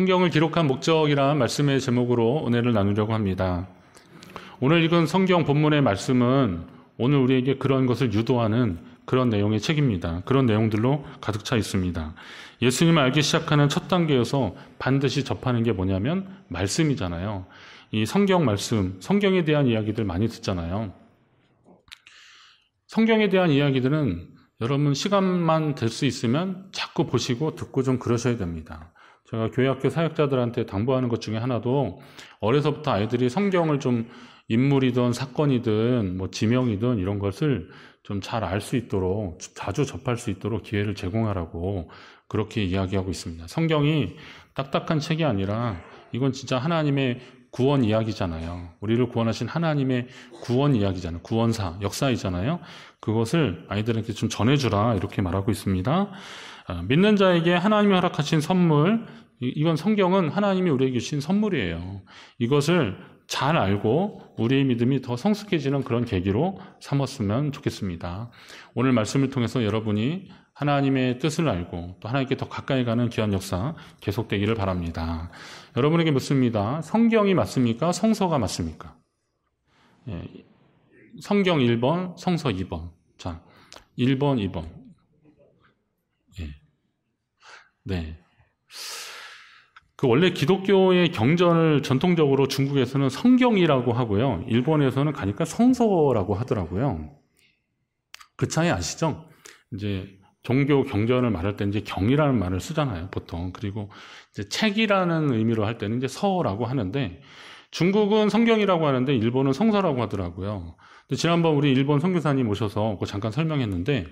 성경을 기록한 목적이란 말씀의 제목으로 은혜를 나누려고 합니다. 오늘 읽은 성경 본문의 말씀은 오늘 우리에게 그런 것을 유도하는 그런 내용의 책입니다. 그런 내용들로 가득 차 있습니다. 예수님을 알기 시작하는 첫단계여서 반드시 접하는 게 뭐냐면 말씀이잖아요. 이 성경 말씀, 성경에 대한 이야기들 많이 듣잖아요. 성경에 대한 이야기들은 여러분 시간만 될 수 있으면 자꾸 보시고 듣고 좀 그러셔야 됩니다. 제가 교회학교 사역자들한테 당부하는 것 중에 하나도 어려서부터 아이들이 성경을 좀 인물이든 사건이든 뭐 지명이든 이런 것을 좀 잘 알 수 있도록 자주 접할 수 있도록 기회를 제공하라고 그렇게 이야기하고 있습니다. 성경이 딱딱한 책이 아니라 이건 진짜 하나님의 구원 이야기잖아요. 우리를 구원하신 하나님의 구원 이야기잖아요. 구원사, 역사이잖아요. 그것을 아이들에게 좀 전해주라 이렇게 말하고 있습니다. 아, 믿는 자에게 하나님이 허락하신 선물, 이건 성경은 하나님이 우리에게 주신 선물이에요. 이것을 잘 알고 우리의 믿음이 더 성숙해지는 그런 계기로 삼았으면 좋겠습니다. 오늘 말씀을 통해서 여러분이 하나님의 뜻을 알고 또 하나님께 더 가까이 가는 귀한 역사 계속되기를 바랍니다. 여러분에게 묻습니다. 성경이 맞습니까? 성서가 맞습니까? 예, 성경 1번, 성서 2번. 자, 1번, 2번. 네. 그 원래 기독교의 경전을 전통적으로 중국에서는 성경이라고 하고요. 일본에서는 가니까 성서라고 하더라고요. 그 차이 아시죠? 이제 종교 경전을 말할 때 이제 경이라는 말을 쓰잖아요, 보통. 그리고 이제 책이라는 의미로 할 때는 이제 서라고 하는데 중국은 성경이라고 하는데 일본은 성서라고 하더라고요. 지난번 우리 일본 선교사님 오셔서 잠깐 설명했는데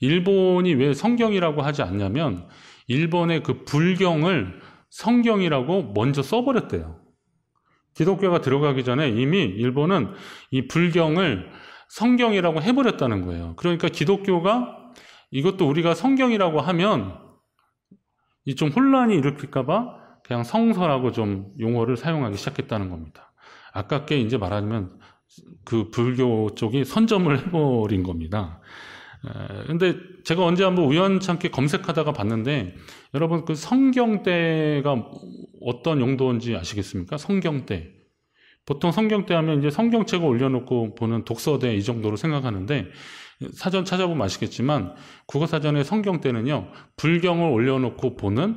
일본이 왜 성경이라고 하지 않냐면 일본의 그 불경을 성경이라고 먼저 써버렸대요. 기독교가 들어가기 전에 이미 일본은 이 불경을 성경이라고 해버렸다는 거예요. 그러니까 기독교가 이것도 우리가 성경이라고 하면 이 좀 혼란이 일으킬까봐 그냥 성서라고 좀 용어를 사용하기 시작했다는 겁니다. 아깝게 이제 말하면 그 불교 쪽이 선점을 해버린 겁니다. 에, 예, 근데 제가 언제 한번 우연찮게 검색하다가 봤는데 여러분 그 성경대가 어떤 용도인지 아시겠습니까? 성경대. 보통 성경대 하면 이제 성경책을 올려놓고 보는 독서대 이 정도로 생각하는데 사전 찾아보면 아시겠지만 국어사전의 성경대는요 불경을 올려놓고 보는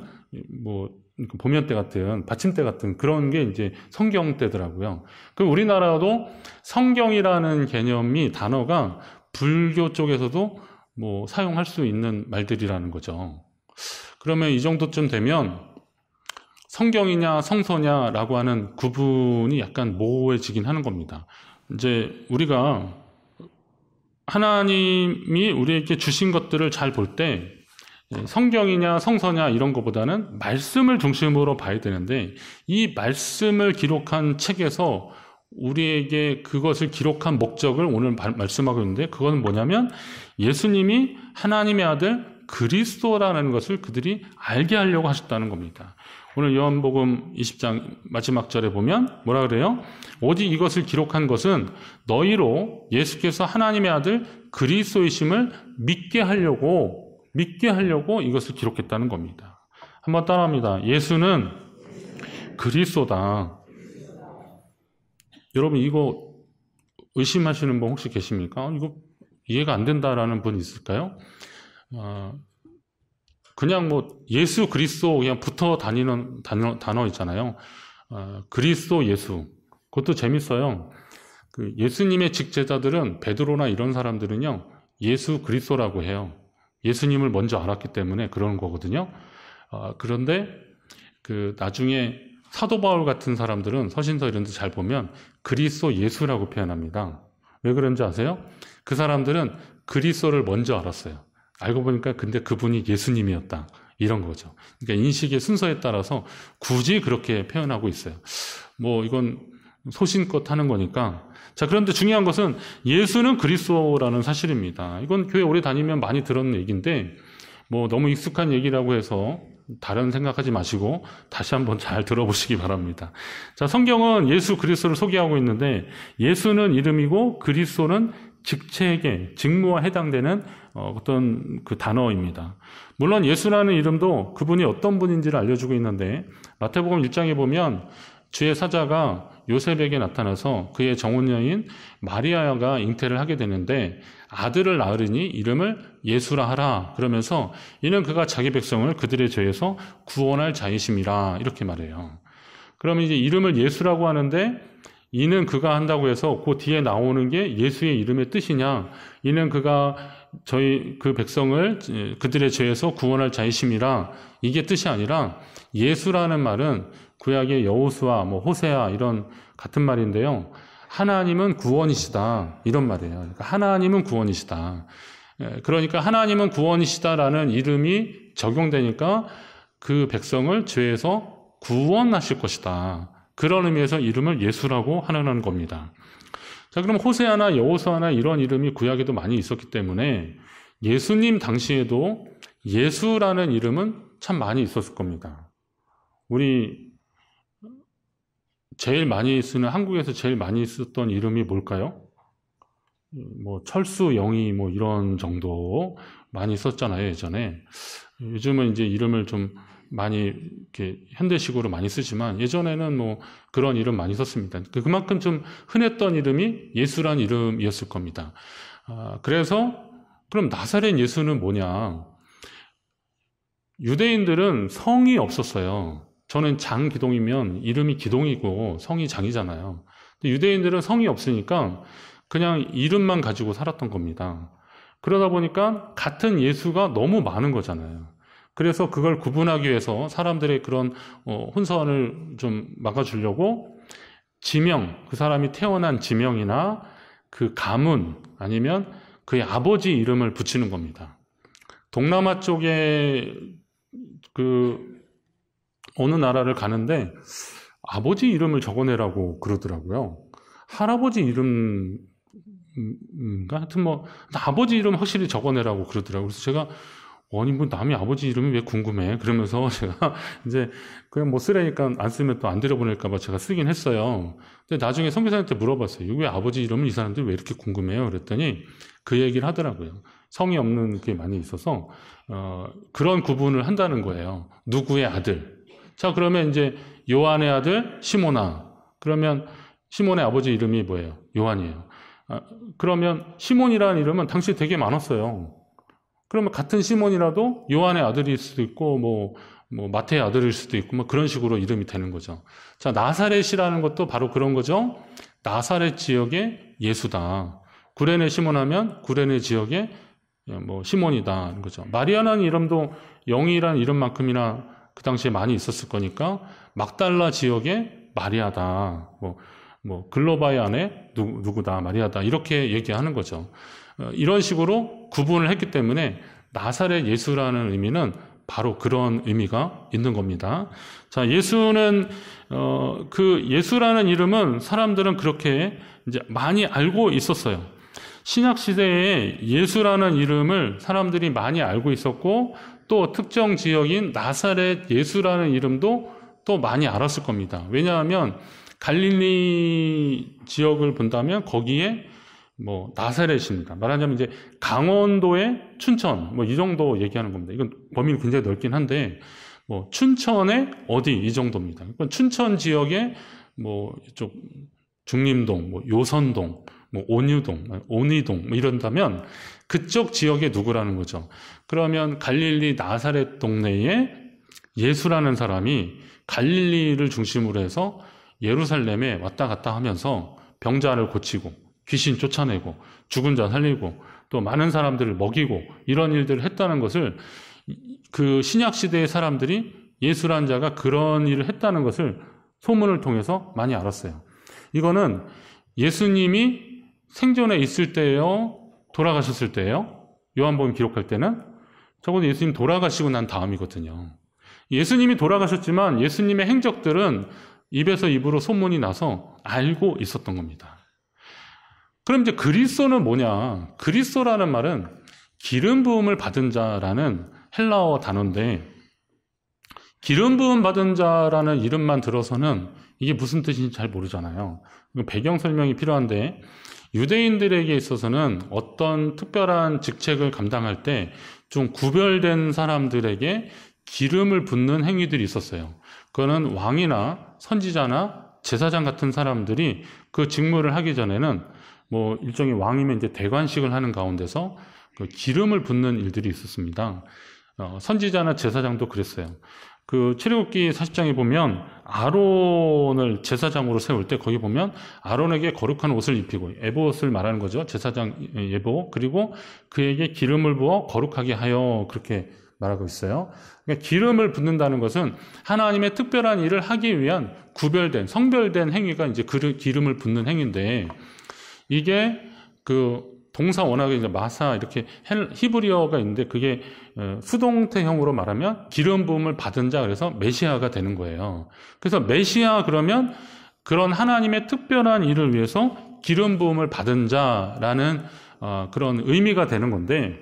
뭐 그 보면대 같은 받침대 같은 그런 게 이제 성경대더라고요. 그럼 우리나라도 성경이라는 개념이 단어가 불교 쪽에서도 뭐 사용할 수 있는 말들이라는 거죠. 그러면 이 정도쯤 되면 성경이냐 성서냐라고 하는 구분이 약간 모호해지긴 하는 겁니다. 이제 우리가 하나님이 우리에게 주신 것들을 잘 볼때 예, 성경이냐 성서냐 이런 것보다는 말씀을 중심으로 봐야 되는데 이 말씀을 기록한 책에서 우리에게 그것을 기록한 목적을 오늘 말씀하고 있는데 그건 뭐냐면 예수님이 하나님의 아들 그리스도라는 것을 그들이 알게 하려고 하셨다는 겁니다. 오늘 요한복음 20장 마지막 절에 보면 뭐라 그래요? 오직 이것을 기록한 것은 너희로 예수께서 하나님의 아들 그리스도이심을 믿게 하려고 믿게 하려고 이것을 기록했다는 겁니다. 한번 따라합니다. 예수는 그리스도다. 여러분 이거 의심하시는 분 혹시 계십니까? 이거 이해가 안 된다라는 분 있을까요? 어, 그냥 뭐 예수 그리스도 그냥 붙어 다니는 단어, 단어 있잖아요. 어, 그리스도 예수 그것도 재밌어요. 그 예수님의 직제자들은 베드로나 이런 사람들은요 예수 그리스도라고 해요. 예수님을 먼저 알았기 때문에 그런 거거든요. 어, 그런데 그 나중에 사도 바울 같은 사람들은 서신서 이런 데 잘 보면 그리스도 예수라고 표현합니다. 왜 그런지 아세요? 그 사람들은 그리스도를 먼저 알았어요. 알고 보니까 근데 그분이 예수님이었다. 이런 거죠. 그러니까 인식의 순서에 따라서 굳이 그렇게 표현하고 있어요. 뭐 이건 소신껏 하는 거니까. 자, 그런데 중요한 것은 예수는 그리스도라는 사실입니다. 이건 교회 오래 다니면 많이 들었는 얘기인데 뭐 너무 익숙한 얘기라고 해서 다른 생각하지 마시고 다시 한번 잘 들어보시기 바랍니다. 자, 성경은 예수 그리스도를 소개하고 있는데 예수는 이름이고 그리스도는 직책에 직무와 해당되는 어, 어떤 그 단어입니다. 물론 예수라는 이름도 그분이 어떤 분인지를 알려주고 있는데 마태복음 1장에 보면 주의 사자가 요셉에게 나타나서 그의 정혼녀인 마리아가 잉태를 하게 되는데 아들을 낳으리니 이름을 예수라 하라 그러면서 이는 그가 자기 백성을 그들의 죄에서 구원할 자이심이라 이렇게 말해요. 그러면 이제 이름을 예수라고 하는데 이는 그가 한다고 해서 그 뒤에 나오는 게 예수의 이름의 뜻이냐 이는 그가 저희 그 백성을 예, 그들의 죄에서 구원할 자이심이라 이게 뜻이 아니라 예수라는 말은 구약의 여호수아 뭐 호세아 이런 같은 말인데요. 하나님은 구원이시다 이런 말이에요. 그러니까 하나님은 구원이시다. 예, 그러니까 하나님은 구원이시다라는 이름이 적용되니까 그 백성을 죄에서 구원하실 것이다. 그런 의미에서 이름을 예수라고 하는 겁니다. 자, 그럼 호세아나 여호수아나 이런 이름이 구약에도 많이 있었기 때문에 예수님 당시에도 예수라는 이름은 참 많이 있었을 겁니다. 우리 제일 많이 쓰는 한국에서 제일 많이 썼던 이름이 뭘까요? 뭐 철수 영희 뭐 이런 정도 많이 썼잖아요 예전에 요즘은 이제 이름을 좀 많이 이렇게 현대식으로 많이 쓰지만 예전에는 뭐 그런 이름 많이 썼습니다. 그, 그만큼 좀 흔했던 이름이 예수란 이름이었을 겁니다. 아, 그래서 그럼 나사렛 예수는 뭐냐? 유대인들은 성이 없었어요. 저는 장기동이면 이름이 기동이고 성이 장이잖아요. 유대인들은 성이 없으니까 그냥 이름만 가지고 살았던 겁니다. 그러다 보니까 같은 예수가 너무 많은 거잖아요. 그래서 그걸 구분하기 위해서 사람들의 그런 어, 혼선을 좀 막아주려고 지명, 그 사람이 태어난 지명이나 그 가문 아니면 그의 아버지 이름을 붙이는 겁니다. 동남아 쪽에 그 어느 나라를 가는데 아버지 이름을 적어내라고 그러더라고요. 할아버지 이름, 음, 음, 음 하여튼 뭐, 아버지 이름 확실히 적어내라고 그러더라고요. 그래서 제가 아니 뭐 남의 아버지 이름이 왜 궁금해? 그러면서 제가 이제 그냥 뭐 쓰라니까 안 쓰면 또 안 들여보낼까봐 제가 쓰긴 했어요. 근데 나중에 성교사님한테 물어봤어요. 왜 아버지 이름은이사람들왜 이렇게 궁금해요? 그랬더니 그 얘기를 하더라고요. 성이 없는 게 많이 있어서 어, 그런 구분을 한다는 거예요. 누구의 아들? 자 그러면 이제 요한의 아들 시모나. 그러면 시몬의 아버지 이름이 뭐예요? 요한이에요. 아, 그러면 시몬이라는 이름은 당시 되게 많았어요. 그러면 같은 시몬이라도 요한의 아들일 수도 있고 뭐, 뭐 마태의 아들일 수도 있고 뭐 그런 식으로 이름이 되는 거죠. 자 나사렛이라는 것도 바로 그런 거죠. 나사렛 지역의 예수다. 구레네 시몬하면 구레네 지역의 뭐 시몬이다 하는 거죠. 마리아라는 이름도 영이라는 이름만큼이나 그 당시에 많이 있었을 거니까 막달라 지역의 마리아다. 뭐, 뭐글로바이 안에 누구, 누구다 마리아다 이렇게 얘기하는 거죠. 어, 이런 식으로 구분을 했기 때문에 나사렛 예수라는 의미는 바로 그런 의미가 있는 겁니다. 자, 예수는 어, 그 예수라는 이름은 사람들은 그렇게 이제 많이 알고 있었어요. 신약 시대에 예수라는 이름을 사람들이 많이 알고 있었고 또 특정 지역인 나사렛 예수라는 이름도 또 많이 알았을 겁니다. 왜냐하면 갈릴리 지역을 본다면 거기에 뭐 나사렛입니다. 말하자면 이제 강원도의 춘천 뭐 이 정도 얘기하는 겁니다. 이건 범위는 굉장히 넓긴 한데 뭐 춘천의 어디 이 정도입니다. 그건 그러니까 춘천 지역의 뭐 이쪽 중림동, 뭐 요선동, 뭐 온유동, 온이동 뭐 이런다면 그쪽 지역에 누구라는 거죠. 그러면 갈릴리 나사렛 동네에 예수라는 사람이 갈릴리를 중심으로 해서 예루살렘에 왔다 갔다 하면서 병자를 고치고 귀신 쫓아내고 죽은 자 살리고 또 많은 사람들을 먹이고 이런 일들을 했다는 것을 그 신약 시대의 사람들이 예수란 자가 그런 일을 했다는 것을 소문을 통해서 많이 알았어요. 이거는 예수님이 생존에 있을 때예요, 돌아가셨을 때예요. 요한복음 기록할 때는 적어도 예수님 돌아가시고 난 다음이거든요. 예수님이 돌아가셨지만 예수님의 행적들은 입에서 입으로 소문이 나서 알고 있었던 겁니다. 그럼 이제 그리스도는 뭐냐? 그리스도라는 말은 기름 부음을 받은 자라는 헬라어 단어인데 기름 부음 받은 자라는 이름만 들어서는 이게 무슨 뜻인지 잘 모르잖아요. 배경 설명이 필요한데 유대인들에게 있어서는 어떤 특별한 직책을 감당할 때 좀 구별된 사람들에게 기름을 붓는 행위들이 있었어요. 그거는 왕이나 선지자나 제사장 같은 사람들이 그 직무를 하기 전에는 뭐 일종의 왕이면 이제 대관식을 하는 가운데서 그 기름을 붓는 일들이 있었습니다. 어, 선지자나 제사장도 그랬어요. 그 출애굽기 40장에 보면 아론을 제사장으로 세울 때 거기 보면 아론에게 거룩한 옷을 입히고 에봇을 말하는 거죠. 제사장 예, 예보 그리고 그에게 기름을 부어 거룩하게 하여 그렇게 말하고 있어요. 그러니까 기름을 붓는다는 것은 하나님의 특별한 일을 하기 위한 구별된 성별된 행위가 이제 그 기름을 붓는 행위인데 이게 그 동사 원어가 이제 마사 이렇게 헬, 히브리어가 있는데 그게 어, 수동태형으로 말하면 기름 부음을 받은 자 그래서 메시아가 되는 거예요. 그래서 메시아 그러면 그런 하나님의 특별한 일을 위해서 기름 부음을 받은 자라는 어, 그런 의미가 되는 건데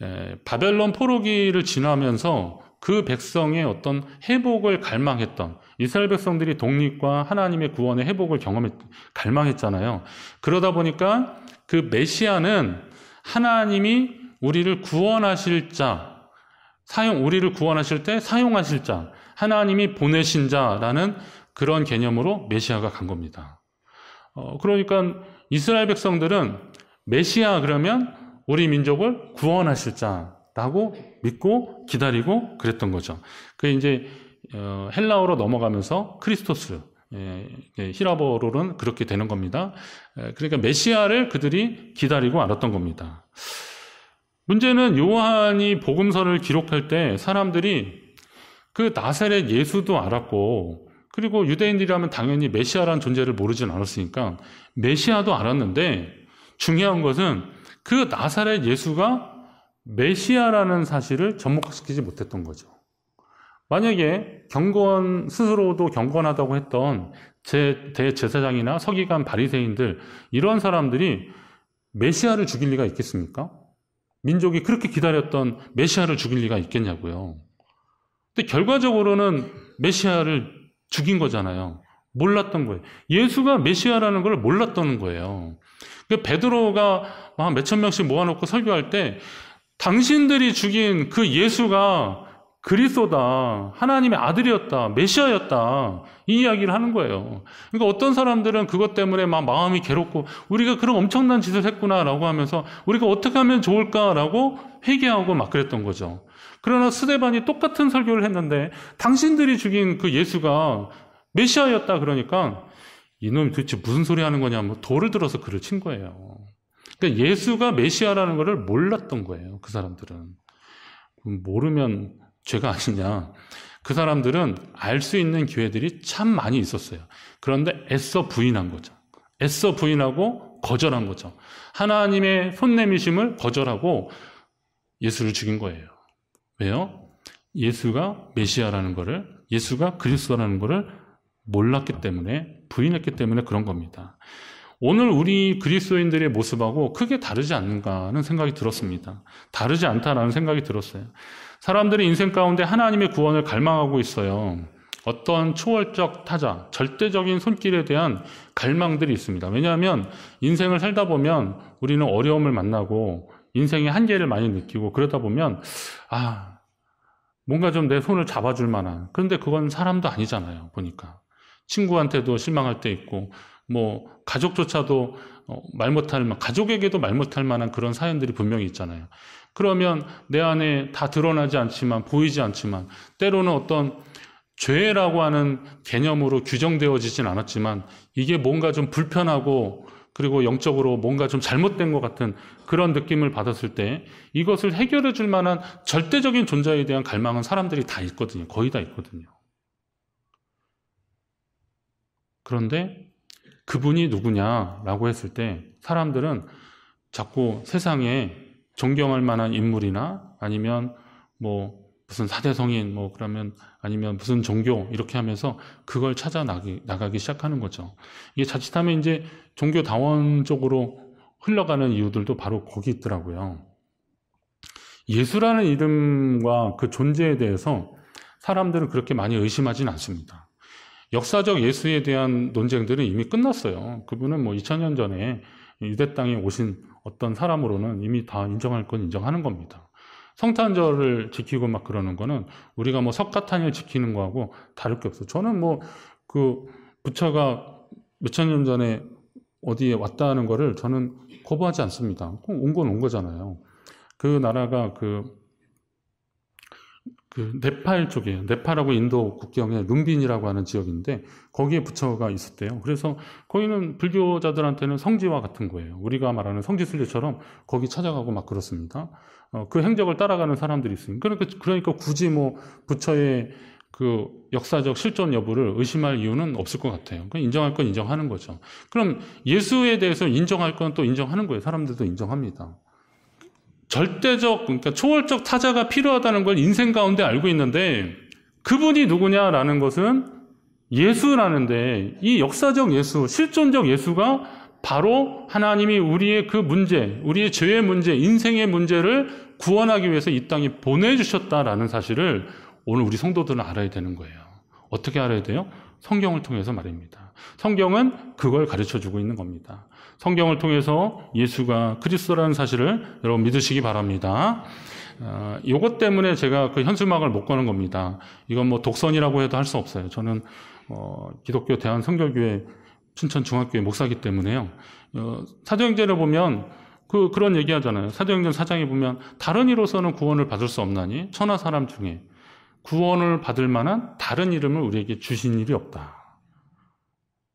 에, 바벨론 포로기를 지나면서 그 백성의 어떤 회복을 갈망했던 이스라엘 백성들이 독립과 하나님의 구원의 회복을 경험했, 갈망했잖아요. 그러다 보니까 그 메시아는 하나님이 우리를 구원하실 자, 사용, 우리를 구원하실 때 사용하실 자, 하나님이 보내신 자라는 그런 개념으로 메시아가 간 겁니다. 어, 그러니까 이스라엘 백성들은 메시아 그러면 우리 민족을 구원하실 자라고 믿고 기다리고 그랬던 거죠. 그 이제 어, 헬라어로 넘어가면서 크리스토스, 예, 예, 히라버로는 그렇게 되는 겁니다. 예, 그러니까 메시아를 그들이 기다리고 알았던 겁니다. 문제는 요한이 복음서를 기록할 때 사람들이 그 나사렛 예수도 알았고 그리고 유대인들이라면 당연히 메시아라는 존재를 모르진 않았으니까 메시아도 알았는데 중요한 것은 그 나사렛 예수가 메시아라는 사실을 접목시키지 못했던 거죠. 만약에 경건 스스로도 경건하다고 했던 제 대제사장이나 서기관 바리새인들 이러한 사람들이 메시아를 죽일 리가 있겠습니까? 민족이 그렇게 기다렸던 메시아를 죽일 리가 있겠냐고요. 근데 결과적으로는 메시아를 죽인 거잖아요. 몰랐던 거예요. 예수가 메시아라는 걸 몰랐다는 거예요. 그 베드로가 몇천 명씩 모아놓고 설교할 때 당신들이 죽인 그 예수가 그리스도다. 하나님의 아들이었다. 메시아였다. 이 이야기를 하는 거예요. 그러니까 어떤 사람들은 그것 때문에 막 마음이 괴롭고 우리가 그런 엄청난 짓을 했구나라고 하면서 우리가 어떻게 하면 좋을까라고 회개하고 막 그랬던 거죠. 그러나 스데반이 똑같은 설교를 했는데 당신들이 죽인 그 예수가 메시아였다 그러니까 이놈이 도대체 무슨 소리 하는 거냐 하면 돌을 들어서 그를 친 거예요. 그러니까 예수가 메시아라는 것을 몰랐던 거예요. 그 사람들은 모르면 죄가 아니냐. 그 사람들은 알 수 있는 기회들이 참 많이 있었어요. 그런데 애써 부인한 거죠. 애써 부인하고 거절한 거죠. 하나님의 손내미심을 거절하고 예수를 죽인 거예요. 왜요? 예수가 메시아라는 거를, 예수가 그리스도라는 거를 몰랐기 때문에, 부인했기 때문에 그런 겁니다. 오늘 우리 그리스도인들의 모습하고 크게 다르지 않는가 하는 생각이 들었습니다. 다르지 않다라는 생각이 들었어요. 사람들이 인생 가운데 하나님의 구원을 갈망하고 있어요. 어떤 초월적 타자, 절대적인 손길에 대한 갈망들이 있습니다. 왜냐하면 인생을 살다 보면 우리는 어려움을 만나고 인생의 한계를 많이 느끼고 그러다 보면 아 뭔가 좀 내 손을 잡아줄 만한 그런데 그건 사람도 아니잖아요 보니까 친구한테도 실망할 때 있고 뭐 가족조차도 어, 말 못할 만, 가족에게도 말 못할 만한 그런 사연들이 분명히 있잖아요. 그러면 내 안에 다 드러나지 않지만, 보이지 않지만, 때로는 어떤 죄라고 하는 개념으로 규정되어지진 않았지만, 이게 뭔가 좀 불편하고, 그리고 영적으로 뭔가 좀 잘못된 것 같은 그런 느낌을 받았을 때 이것을 해결해 줄 만한 절대적인 존재에 대한 갈망은 사람들이 다 있거든요. 거의 다 있거든요. 그런데 그분이 누구냐라고 했을 때 사람들은 자꾸 세상에 존경할 만한 인물이나 아니면 뭐 무슨 사대성인 뭐 그러면 아니면 무슨 종교 이렇게 하면서 그걸 찾아 나기, 나가기 시작하는 거죠. 이게 자칫하면 이제 종교 다원 적으로 흘러가는 이유들도 바로 거기 있더라고요. 예수라는 이름과 그 존재에 대해서 사람들은 그렇게 많이 의심하진 않습니다. 역사적 예수에 대한 논쟁들은 이미 끝났어요. 그분은 뭐 2000년 전에 유대 땅에 오신 어떤 사람으로는 이미 다 인정할 건 인정하는 겁니다. 성탄절을 지키고 막 그러는 거는 우리가 뭐 석가탄일 지키는 거하고 다를 게 없어. 저는 뭐 그 부처가 몇천 년 전에 어디에 왔다는 거를 저는 거부하지 않습니다. 온 건 온 거잖아요. 그 나라가 그그 네팔 쪽이에요. 네팔하고 인도 국경에 룸빈이라고 하는 지역인데 거기에 부처가 있었대요. 그래서 거기는 불교자들한테는 성지와 같은 거예요. 우리가 말하는 성지순례처럼 거기 찾아가고 막 그렇습니다. 어, 그 행적을 따라가는 사람들이 있습니다 그러니까, 그러니까 굳이 뭐 부처의 그 역사적 실존 여부를 의심할 이유는 없을 것 같아요. 그러니까 인정할 건 인정하는 거죠. 그럼 예수에 대해서 인정할 건 또 인정하는 거예요. 사람들도 인정합니다. 절대적, 그러니까 초월적 타자가 필요하다는 걸 인생 가운데 알고 있는데 그분이 누구냐라는 것은 예수라는데 이 역사적 예수, 실존적 예수가 바로 하나님이 우리의 그 문제, 우리의 죄의 문제, 인생의 문제를 구원하기 위해서 이 땅에 보내주셨다라는 사실을 오늘 우리 성도들은 알아야 되는 거예요. 어떻게 알아야 돼요? 성경을 통해서 말입니다. 성경은 그걸 가르쳐 주고 있는 겁니다. 성경을 통해서 예수가 그리스도라는 사실을 여러분 믿으시기 바랍니다. 이것 어, 때문에 제가 그 현수막을 못 거는 겁니다. 이건 뭐 독선이라고 해도 할 수 없어요. 저는 어, 기독교 대한 성결교회 춘천 중학교의 목사기 때문에요. 어, 사도행전을 보면 그 그런 얘기하잖아요. 사도행전 사장에 보면 다른 이로서는 구원을 받을 수 없나니 천하 사람 중에 구원을 받을 만한 다른 이름을 우리에게 주신 일이 없다.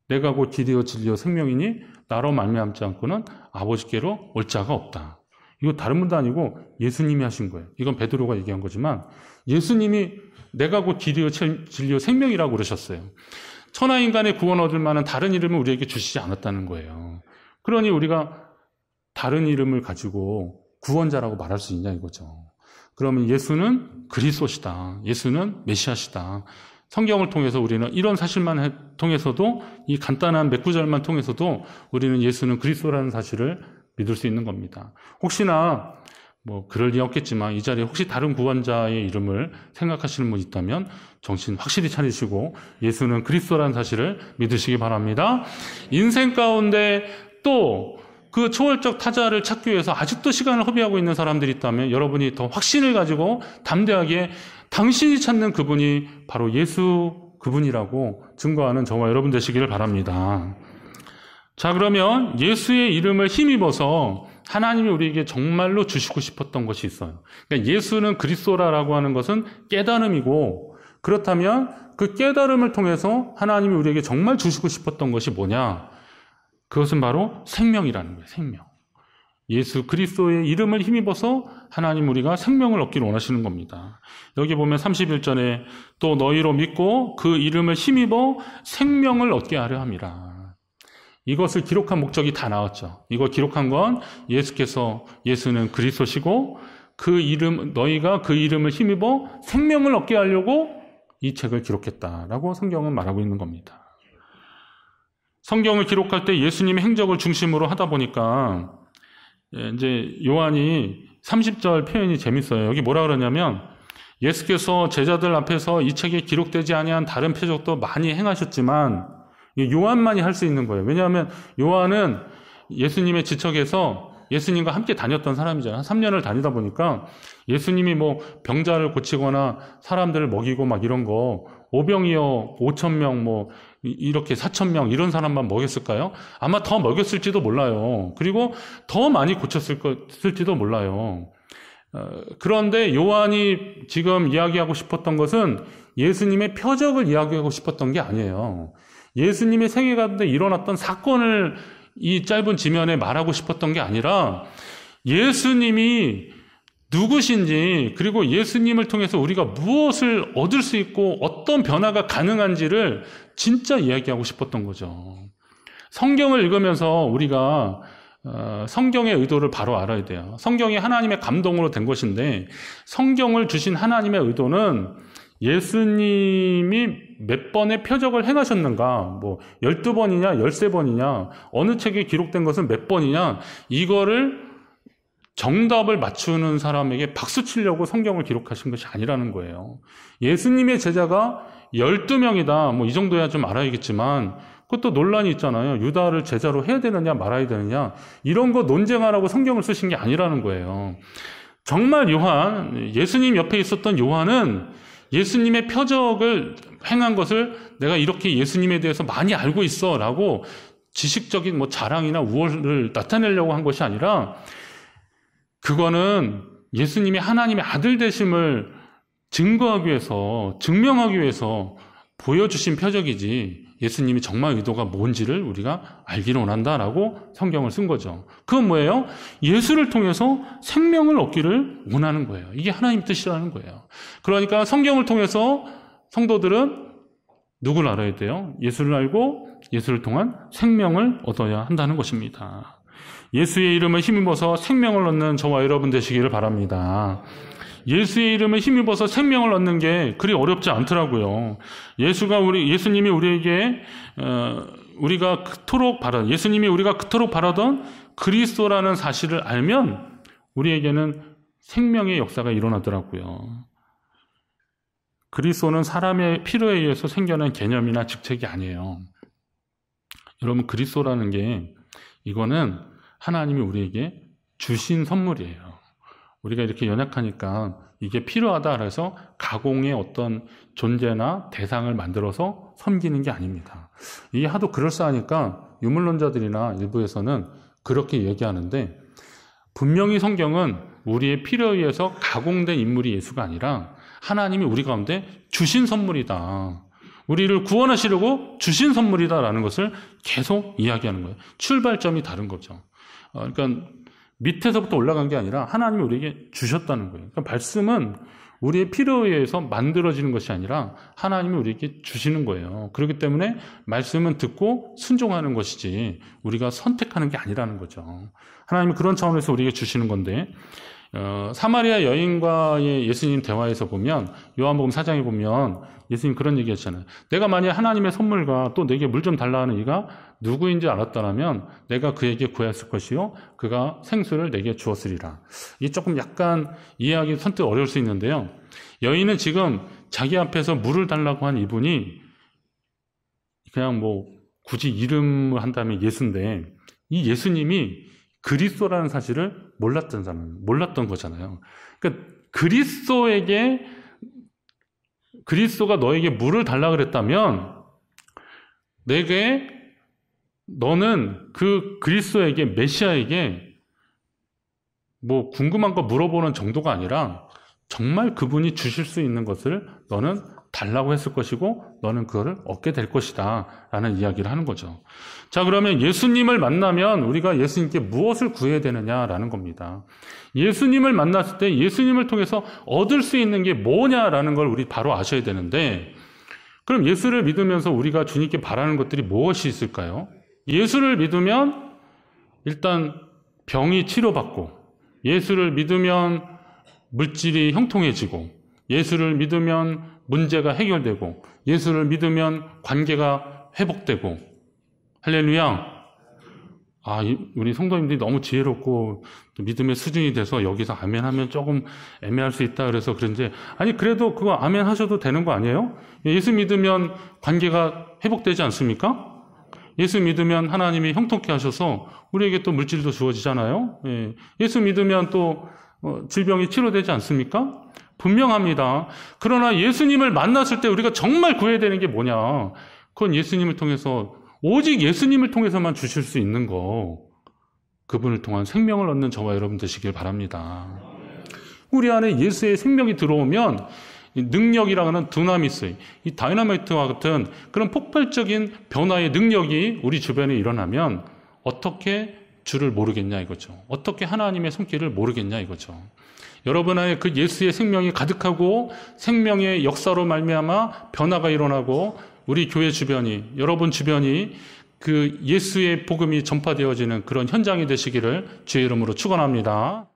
내가 곧기이어진리어 생명이니 나로 말미암지 않고는 아버지께로 올 자가 없다. 이거 다른 분도 아니고 예수님이 하신 거예요. 이건 베드로가 얘기한 거지만 예수님이 내가 곧 길이요 진리요 생명이라고 그러셨어요. 천하 인간의 구원 얻을 만한 다른 이름을 우리에게 주시지 않았다는 거예요. 그러니 우리가 다른 이름을 가지고 구원자라고 말할 수 있냐 이거죠. 그러면 예수는 그리스도시다. 예수는 메시아시다. 성경을 통해서 우리는 이런 사실만 통해서도 이 간단한 몇 구절만 통해서도 우리는 예수는 그리스도라는 사실을 믿을 수 있는 겁니다. 혹시나 뭐 그럴 리 없겠지만 이 자리에 혹시 다른 구원자의 이름을 생각하시는 분 있다면 정신 확실히 차리시고 예수는 그리스도라는 사실을 믿으시기 바랍니다. 인생 가운데 또 그 초월적 타자를 찾기 위해서 아직도 시간을 허비하고 있는 사람들이 있다면 여러분이 더 확신을 가지고 담대하게 당신이 찾는 그분이 바로 예수 그분이라고 증거하는 저와 여러분 되시기를 바랍니다. 자, 그러면 예수의 이름을 힘입어서 하나님이 우리에게 정말로 주시고 싶었던 것이 있어요. 그러니까 예수는 그리스도라라고 하는 것은 깨달음이고 그렇다면 그 깨달음을 통해서 하나님이 우리에게 정말 주시고 싶었던 것이 뭐냐? 그것은 바로 생명이라는 거예요. 생명. 예수 그리스도의 이름을 힘입어서 하나님 우리가 생명을 얻기를 원하시는 겁니다. 여기 보면 31절에 또 너희로 믿고 그 이름을 힘입어 생명을 얻게 하려 합니다. 이것을 기록한 목적이 다 나왔죠. 이거 기록한 건 예수께서 예수는 그리스도시고 그 이름 너희가 그 이름을 힘입어 생명을 얻게 하려고 이 책을 기록했다라고 성경은 말하고 있는 겁니다. 성경을 기록할 때 예수님의 행적을 중심으로 하다 보니까 예, 이제 요한이 30절 표현이 재밌어요. 여기 뭐라 그러냐면 예수께서 제자들 앞에서 이 책에 기록되지 아니한 다른 표적도 많이 행하셨지만 요한만이 할 수 있는 거예요. 왜냐하면 요한은 예수님의 지척에서 예수님과 함께 다녔던 사람이잖아요. 한 3년을 다니다 보니까 예수님이 뭐 병자를 고치거나 사람들을 먹이고 막 이런 거 오병이어 5천 명뭐 이렇게 4천 명 이런 사람만 먹였을까요? 아마 더 먹였을지도 몰라요. 그리고 더 많이 고쳤을지도 몰라요. 어, 그런데 요한이 지금 이야기하고 싶었던 것은 예수님의 표적을 이야기하고 싶었던 게 아니에요. 예수님의 생애 가운데 일어났던 사건을 이 짧은 지면에 말하고 싶었던 게 아니라 예수님이 누구신지 그리고 예수님을 통해서 우리가 무엇을 얻을 수 있고 어떤 변화가 가능한지를 진짜 이야기하고 싶었던 거죠. 성경을 읽으면서 우리가 어, 성경의 의도를 바로 알아야 돼요. 성경이 하나님의 감동으로 된 것인데 성경을 주신 하나님의 의도는 예수님이 몇 번의 표적을 행하셨는가, 뭐, 12번이냐, 13번이냐, 어느 책에 기록된 것은 몇 번이냐, 이거를 정답을 맞추는 사람에게 박수 치려고 성경을 기록하신 것이 아니라는 거예요. 예수님의 제자가 12명이다. 뭐 이 정도야 좀 알아야겠지만 그것도 논란이 있잖아요. 유다를 제자로 해야 되느냐 말아야 되느냐 이런 거 논쟁하라고 성경을 쓰신 게 아니라는 거예요. 정말 요한, 예수님 옆에 있었던 요한은 예수님의 표적을 행한 것을 내가 이렇게 예수님에 대해서 많이 알고 있어 라고 지식적인 뭐 자랑이나 우월을 나타내려고 한 것이 아니라 그거는 예수님이 하나님의 아들 되심을 증거하기 위해서, 증명하기 위해서 보여주신 표적이지 예수님이 정말 의도가 뭔지를 우리가 알기를 원한다라고 성경을 쓴 거죠. 그건 뭐예요? 예수를 통해서 생명을 얻기를 원하는 거예요. 이게 하나님 뜻이라는 거예요. 그러니까 성경을 통해서 성도들은 누구를 알아야 돼요? 예수를 알고 예수를 통한 생명을 얻어야 한다는 것입니다. 예수의 이름을 힘입어서 생명을 얻는 저와 여러분 되시기를 바랍니다. 예수의 이름을 힘입어서 생명을 얻는 게 그리 어렵지 않더라고요. 예수가 우리 예수님이 우리에게 어, 우리가 그토록 바라 예수님이 우리가 그토록 바라던 그리스도라는 사실을 알면 우리에게는 생명의 역사가 일어나더라고요. 그리스도는 사람의 필요에 의해서 생겨난 개념이나 직책이 아니에요. 여러분 그리스도라는 게 이거는 하나님이 우리에게 주신 선물이에요. 우리가 이렇게 연약하니까 이게 필요하다 그래서 가공의 어떤 존재나 대상을 만들어서 섬기는 게 아닙니다. 이게 하도 그럴싸하니까 유물론자들이나 일부에서는 그렇게 얘기하는데 분명히 성경은 우리의 필요에 의해서 가공된 인물이 예수가 아니라 하나님이 우리 가운데 주신 선물이다. 우리를 구원하시려고 주신 선물이다라는 것을 계속 이야기하는 거예요. 출발점이 다른 거죠. 어, 그러니까 밑에서부터 올라간 게 아니라 하나님이 우리에게 주셨다는 거예요. 그러니까 말씀은 우리의 필요에 의해서 만들어지는 것이 아니라 하나님이 우리에게 주시는 거예요. 그렇기 때문에 말씀은 듣고 순종하는 것이지 우리가 선택하는 게 아니라는 거죠. 하나님이 그런 차원에서 우리에게 주시는 건데 어, 사마리아 여인과의 예수님 대화에서 보면 요한복음 4장에 보면 예수님 그런 얘기 하잖아요 내가 만약 하나님의 선물과 또 내게 물 좀 달라는 하 이가 누구인지 알았다면 내가 그에게 구했을 것이요 그가 생수를 내게 주었으리라. 이 조금 약간 이해하기 선뜻 어려울 수 있는데요. 여인은 지금 자기 앞에서 물을 달라고 한 이분이 그냥 뭐 굳이 이름을 한다면 예수인데 이 예수님이 그리스도라는 사실을 몰랐던 사람, 몰랐던 거잖아요. 그러니까 그리스도에게 그리스도가 너에게 물을 달라 그랬다면 내게 너는 그 그리스도에게 메시아에게 뭐 궁금한 거 물어보는 정도가 아니라 정말 그분이 주실 수 있는 것을 너는 달라고 했을 것이고 너는 그거를 얻게 될 것이다 라는 이야기를 하는 거죠. 자 그러면 예수님을 만나면 우리가 예수님께 무엇을 구해야 되느냐라는 겁니다. 예수님을 만났을 때 예수님을 통해서 얻을 수 있는 게 뭐냐라는 걸 우리 바로 아셔야 되는데 그럼 예수를 믿으면서 우리가 주님께 바라는 것들이 무엇이 있을까요? 예수를 믿으면 일단 병이 치료받고 예수를 믿으면 물질이 형통해지고 예수를 믿으면 문제가 해결되고 예수를 믿으면 관계가 회복되고 할렐루야. 아, 우리 성도님들이 너무 지혜롭고 믿음의 수준이 돼서 여기서 아멘 하면 조금 애매할 수 있다 그래서 그런지 아니 그래도 그거 아멘 하셔도 되는 거 아니에요? 예수 믿으면 관계가 회복되지 않습니까? 예수 믿으면 하나님이 형통케 하셔서 우리에게 또 물질도 주어지잖아요. 예. 수 믿으면 또 어, 질병이 치료되지 않습니까? 분명합니다. 그러나 예수님을 만났을 때 우리가 정말 구해야 되는 게 뭐냐? 그건 예수님을 통해서 오직 예수님을 통해서만 주실 수 있는 거. 그분을 통한 생명을 얻는 저와 여러분 되시길 바랍니다. 우리 안에 예수의 생명이 들어오면 능력이라는 두나미스, 이 다이나마이트와 같은 그런 폭발적인 변화의 능력이 우리 주변에 일어나면 어떻게 주를 모르겠냐 이거죠. 어떻게 하나님의 손길을 모르겠냐 이거죠. 여러분 안에 그 예수의 생명이 가득하고 생명의 역사로 말미암아 변화가 일어나고 우리 교회 주변이 여러분 주변이 그 예수의 복음이 전파되어지는 그런 현장이 되시기를 주의 이름으로 축원합니다.